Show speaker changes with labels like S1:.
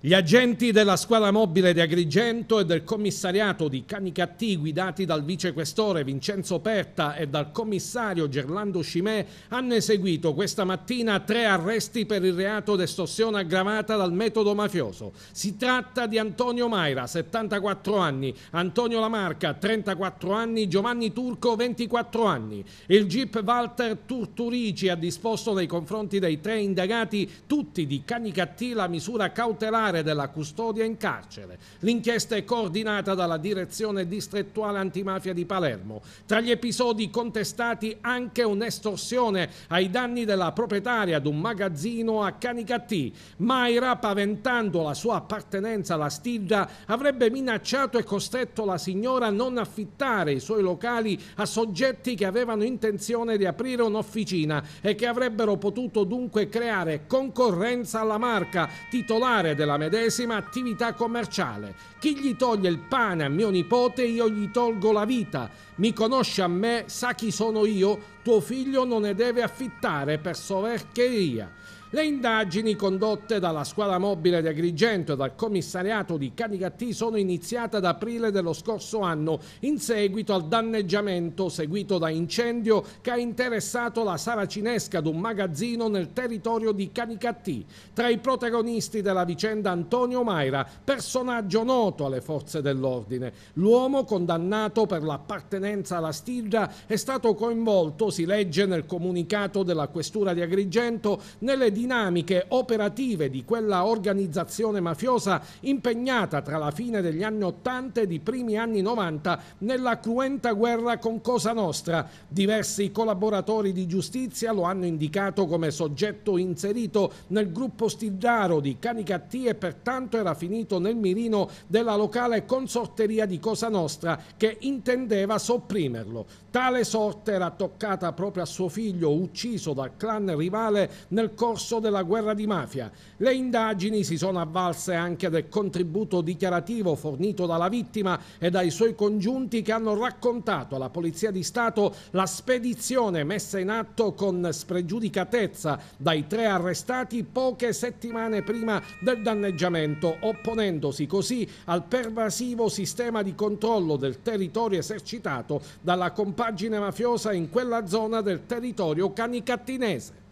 S1: Gli agenti della squadra mobile di Agrigento e del commissariato di Canicattì guidati dal vicequestore Vincenzo Perta e dal commissario Gerlando Scimè hanno eseguito questa mattina tre arresti per il reato d'estorsione aggravata dal metodo mafioso. Si tratta di Antonio Maira, 74 anni, Antonio Lamarca, 34 anni, Giovanni Turco, 24 anni. Il GIP Walter Turturici ha disposto nei confronti dei tre indagati, tutti di Canicattì, la misura cautelare regolare della custodia in carcere. L'inchiesta è coordinata dalla Direzione Distrettuale Antimafia di Palermo. Tra gli episodi contestati anche un'estorsione ai danni della proprietaria di un magazzino a Canicattì. Maira, paventando la sua appartenenza alla stiglia, avrebbe minacciato e costretto la signora a non affittare i suoi locali a soggetti che avevano intenzione di aprire un'officina e che avrebbero potuto dunque creare concorrenza alla marca titolare della medesima attività commerciale. Chi gli toglie il pane a mio nipote, io gli tolgo la vita. Mi conosce a me, sa chi sono io, tuo figlio non ne deve affittare per soverchieria. Le indagini condotte dalla squadra mobile di Agrigento e dal commissariato di Canicattì sono iniziate ad aprile dello scorso anno in seguito al danneggiamento seguito da incendio che ha interessato la saracinesca un magazzino nel territorio di Canicattì. Tra i protagonisti della vicenda Antonio Maira, personaggio noto alle forze dell'ordine. L'uomo condannato per l'appartenenza alla stirra è stato coinvolto, si legge nel comunicato della questura di Agrigento, nelle dinamiche operative di quella organizzazione mafiosa impegnata tra la fine degli anni 80 e i primi anni 90 nella cruenta guerra con Cosa Nostra. Diversi collaboratori di giustizia lo hanno indicato come soggetto inserito nel gruppo Stidaro di Canicattì e pertanto era finito nel mirino della locale consorteria di Cosa Nostra che intendeva sopprimerlo. Tale sorte era toccata proprio a suo figlio ucciso dal clan rivale nel corso corso della guerra di mafia. Le indagini si sono avvalse anche del contributo dichiarativo fornito dalla vittima e dai suoi congiunti che hanno raccontato alla Polizia di Stato la spedizione messa in atto con spregiudicatezza dai tre arrestati poche settimane prima del danneggiamento, opponendosi così al pervasivo sistema di controllo del territorio esercitato dalla compagine mafiosa in quella zona del territorio canicattinese.